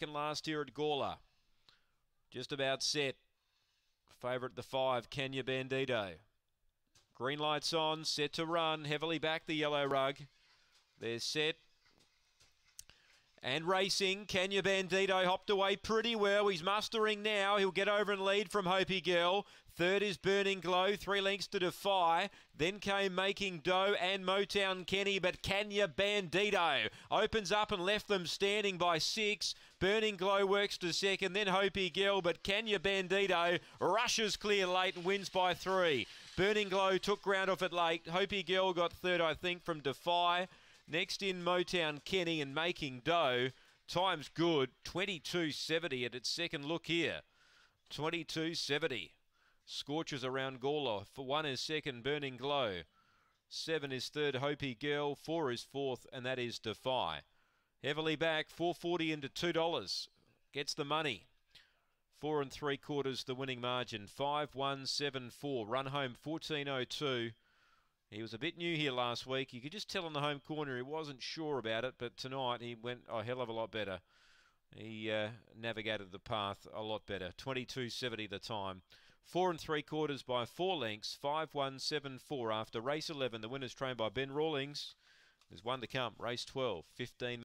second last year at Gawler. Just about set. Favourite the five, Kenya Bandito. Green lights on, set to run. Heavily back the yellow rug. They're set. And racing, Kenya Bandito hopped away pretty well. He's mustering now. He'll get over and lead from Hopi Girl. Third is Burning Glow, three lengths to Defy. Then came Making Dough and Motown Kenny, but Kenya Bandito opens up and left them standing by six. Burning Glow works to second, then Hopi Girl. but Kenya Bandito rushes clear late and wins by three. Burning Glow took ground off it late. Hopi Girl got third, I think, from Defy. Next in Motown Kenny and making dough. Time's good. 22.70 at its second look here. 22.70. Scorches around Gawler. For one is second, Burning Glow. Seven is third, Hopi Girl. Four is fourth, and that is Defy. Heavily back, 440 into $2. Gets the money. Four and three quarters, the winning margin. Five one seven four. Run home 1402. He was a bit new here last week. You could just tell in the home corner he wasn't sure about it, but tonight he went a hell of a lot better. He uh, navigated the path a lot better. 22.70 the time. Four and three quarters by four lengths. 5.174 after race 11. The winner's trained by Ben Rawlings. There's one to come. Race 12, 15.